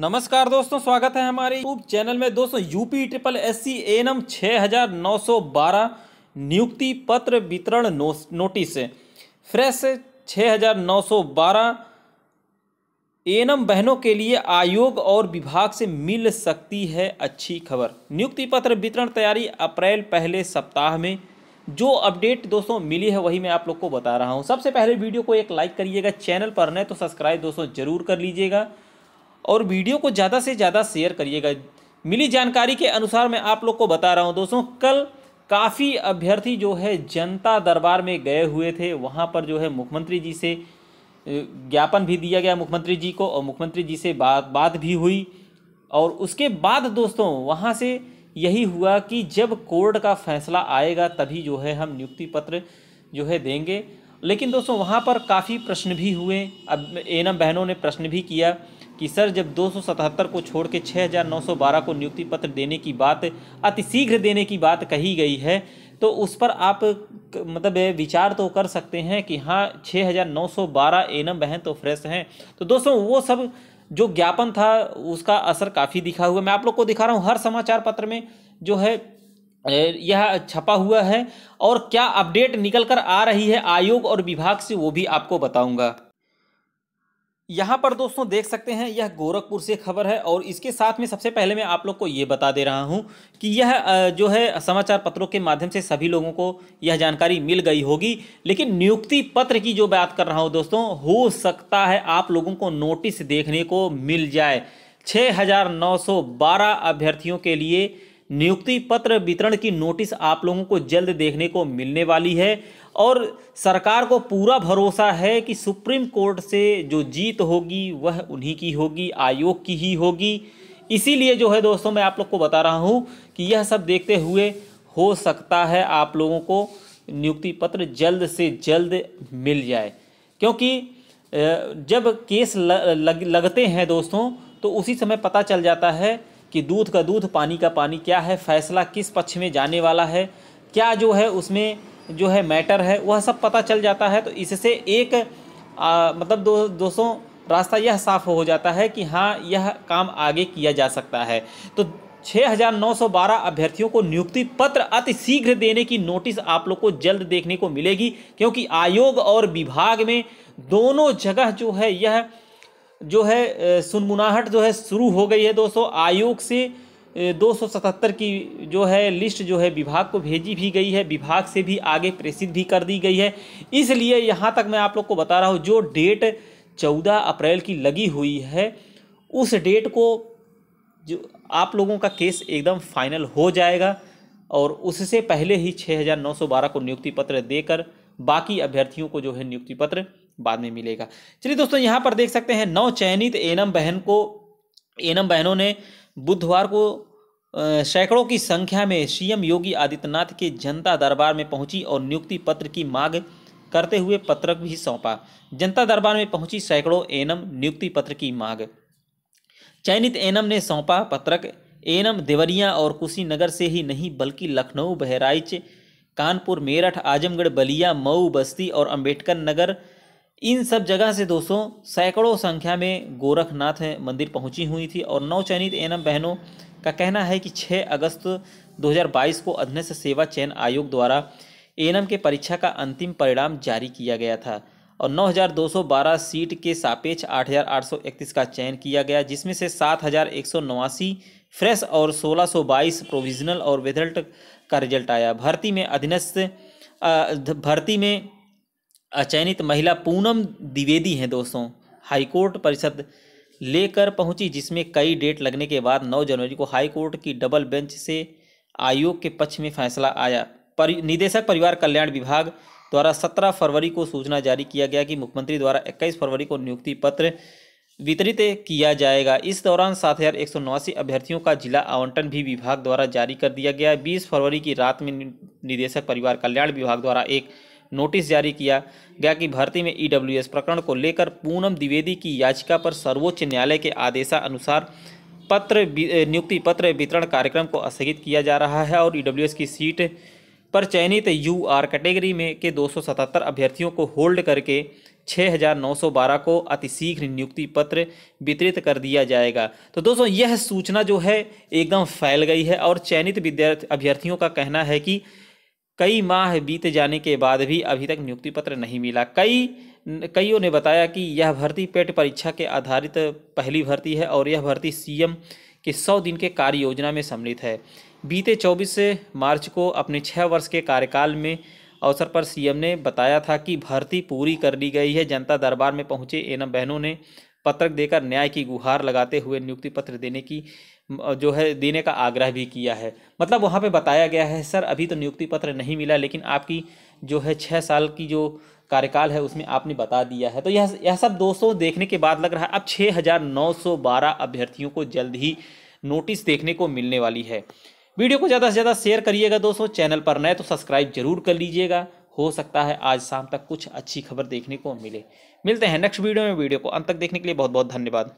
नमस्कार दोस्तों स्वागत है हमारे यूट्यूब चैनल में दोस्तों यूपी ट्रिपल एस सी ए नम छः नियुक्ति पत्र वितरण नो, नोटिस फ्रेश 6912 एनम बहनों के लिए आयोग और विभाग से मिल सकती है अच्छी खबर नियुक्ति पत्र वितरण तैयारी अप्रैल पहले सप्ताह में जो अपडेट दोस्तों मिली है वही मैं आप लोग को बता रहा हूँ सबसे पहले वीडियो को एक लाइक करिएगा चैनल पर नए तो सब्सक्राइब दोस्तों जरूर कर लीजिएगा और वीडियो को ज़्यादा से ज़्यादा शेयर करिएगा मिली जानकारी के अनुसार मैं आप लोग को बता रहा हूँ दोस्तों कल काफ़ी अभ्यर्थी जो है जनता दरबार में गए हुए थे वहाँ पर जो है मुख्यमंत्री जी से ज्ञापन भी दिया गया मुख्यमंत्री जी को और मुख्यमंत्री जी से बात बात भी हुई और उसके बाद दोस्तों वहाँ से यही हुआ कि जब कोर्ट का फैसला आएगा तभी जो है हम नियुक्ति पत्र जो है देंगे लेकिन दोस्तों वहाँ पर काफ़ी प्रश्न भी हुए अब एनम बहनों ने प्रश्न भी किया कि सर जब 277 को छोड़ के 6912 को नियुक्ति पत्र देने की बात अतिशीघ्र देने की बात कही गई है तो उस पर आप मतलब विचार तो कर सकते हैं कि हाँ 6912 एनम बहन तो फ्रेश हैं तो दोस्तों वो सब जो ज्ञापन था उसका असर काफ़ी दिखा हुआ मैं आप लोग को दिखा रहा हूँ हर समाचार पत्र में जो है यह छपा हुआ है और क्या अपडेट निकल कर आ रही है आयोग और विभाग से वो भी आपको बताऊंगा यहाँ पर दोस्तों देख सकते हैं यह गोरखपुर से खबर है और इसके साथ में सबसे पहले मैं आप लोग को ये बता दे रहा हूँ कि यह जो है समाचार पत्रों के माध्यम से सभी लोगों को यह जानकारी मिल गई होगी लेकिन नियुक्ति पत्र की जो बात कर रहा हूँ दोस्तों हो सकता है आप लोगों को नोटिस देखने को मिल जाए छः अभ्यर्थियों के लिए नियुक्ति पत्र वितरण की नोटिस आप लोगों को जल्द देखने को मिलने वाली है और सरकार को पूरा भरोसा है कि सुप्रीम कोर्ट से जो जीत होगी वह उन्हीं की होगी आयोग की ही होगी इसीलिए जो है दोस्तों मैं आप लोग को बता रहा हूँ कि यह सब देखते हुए हो सकता है आप लोगों को नियुक्ति पत्र जल्द से जल्द मिल जाए क्योंकि जब केस लग, लगते हैं दोस्तों तो उसी समय पता चल जाता है कि दूध का दूध पानी का पानी क्या है फैसला किस पक्ष में जाने वाला है क्या जो है उसमें जो है मैटर है वह सब पता चल जाता है तो इससे एक आ, मतलब दो दोस्तों रास्ता यह साफ हो जाता है कि हाँ यह काम आगे किया जा सकता है तो 6,912 अभ्यर्थियों को नियुक्ति पत्र अति शीघ्र देने की नोटिस आप लोग को जल्द देखने को मिलेगी क्योंकि आयोग और विभाग में दोनों जगह जो है यह जो है सुनमुनाहट जो है शुरू हो गई है दोस्तों आयोग से 277 की जो है लिस्ट जो है विभाग को भेजी भी गई है विभाग से भी आगे प्रेषित भी कर दी गई है इसलिए यहाँ तक मैं आप लोग को बता रहा हूँ जो डेट 14 अप्रैल की लगी हुई है उस डेट को जो आप लोगों का केस एकदम फाइनल हो जाएगा और उससे पहले ही 6912 को नियुक्ति पत्र देकर बाकी अभ्यर्थियों को जो है नियुक्ति पत्र बाद में मिलेगा चलिए दोस्तों यहाँ पर देख सकते हैं नौ चयनित एनम बहन को एनम बहनों ने बुधवार को सैकड़ों की संख्या में सीएम योगी आदित्यनाथ के जनता दरबार में पहुंची और नियुक्ति पत्र की मांग करते हुए पत्रक भी सौंपा जनता दरबार में पहुंची सैकड़ों एनम नियुक्ति पत्र की मांग चयनित एनम ने सौंपा पत्रक एनम देवरिया और कुशीनगर से ही नहीं बल्कि लखनऊ बहराइच कानपुर मेरठ आजमगढ़ बलिया मऊ बस्ती और अंबेडकर नगर इन सब जगह से दोस्तों सैकड़ों संख्या में गोरखनाथ मंदिर पहुंची हुई थी और नौचयनित एन बहनों का कहना है कि 6 अगस्त 2022 को अधीनस्थ सेवा चयन आयोग द्वारा एनम के परीक्षा का अंतिम परिणाम जारी किया गया था और 9,212 सीट के सापेक्ष 8,831 का चयन किया गया जिसमें से सात फ्रेश और 1622 प्रोविजनल और रिजल्ट का रिजल्ट आया भर्ती में अधीनस्थ भर्ती में अचयनित महिला पूनम द्विवेदी हैं दोस्तों हाईकोर्ट परिषद लेकर पहुंची जिसमें कई डेट लगने के बाद 9 जनवरी को हाईकोर्ट की डबल बेंच से आयोग के पक्ष में फैसला आया पर निदेशक परिवार कल्याण विभाग द्वारा 17 फरवरी को सूचना जारी किया गया कि मुख्यमंत्री द्वारा 21 फरवरी को नियुक्ति पत्र वितरित किया जाएगा इस दौरान सात हज़ार एक सौ नवासी अभ्यर्थियों का जिला आवंटन भी विभाग द्वारा जारी कर दिया गया बीस फरवरी की रात में निदेशक परिवार कल्याण विभाग द्वारा एक नोटिस जारी किया गया कि भर्ती में ईडब्ल्यूएस e प्रकरण को लेकर पूनम द्विवेदी की याचिका पर सर्वोच्च न्यायालय के आदेशानुसार पत्र नियुक्ति पत्र वितरण कार्यक्रम को स्थगित किया जा रहा है और ईडब्ल्यूएस e की सीट पर चयनित यू आर कैटेगरी में के 277 अभ्यर्थियों को होल्ड करके 6,912 को अतिशीघ्र नियुक्ति पत्र वितरित कर दिया जाएगा तो दोस्तों यह सूचना जो है एकदम फैल गई है और चयनित विद्यार्थी अभ्यर्थियों का कहना है कि कई माह बीते जाने के बाद भी अभी तक नियुक्ति पत्र नहीं मिला कई कईयों ने बताया कि यह भर्ती पेट परीक्षा के आधारित पहली भर्ती है और यह भर्ती सीएम के सौ दिन के कार्य योजना में सम्मिलित है बीते 24 मार्च को अपने छः वर्ष के कार्यकाल में अवसर पर सीएम ने बताया था कि भर्ती पूरी कर ली गई है जनता दरबार में पहुंचे एनम बहनों ने पत्रक देकर न्याय की गुहार लगाते हुए नियुक्ति पत्र देने की जो है देने का आग्रह भी किया है मतलब वहाँ पे बताया गया है सर अभी तो नियुक्ति पत्र नहीं मिला लेकिन आपकी जो है छः साल की जो कार्यकाल है उसमें आपने बता दिया है तो यह यह सब दोस्तों देखने के बाद लग रहा है अब छः हज़ार नौ सौ बारह अभ्यर्थियों को जल्द ही नोटिस देखने को मिलने वाली है वीडियो को ज़्यादा से ज़्यादा शेयर करिएगा दोस्तों चैनल पर नए तो सब्सक्राइब जरूर कर लीजिएगा हो सकता है आज शाम तक कुछ अच्छी खबर देखने को मिले मिलते हैं नेक्स्ट वीडियो में वीडियो को अंत तक देखने के लिए बहुत बहुत धन्यवाद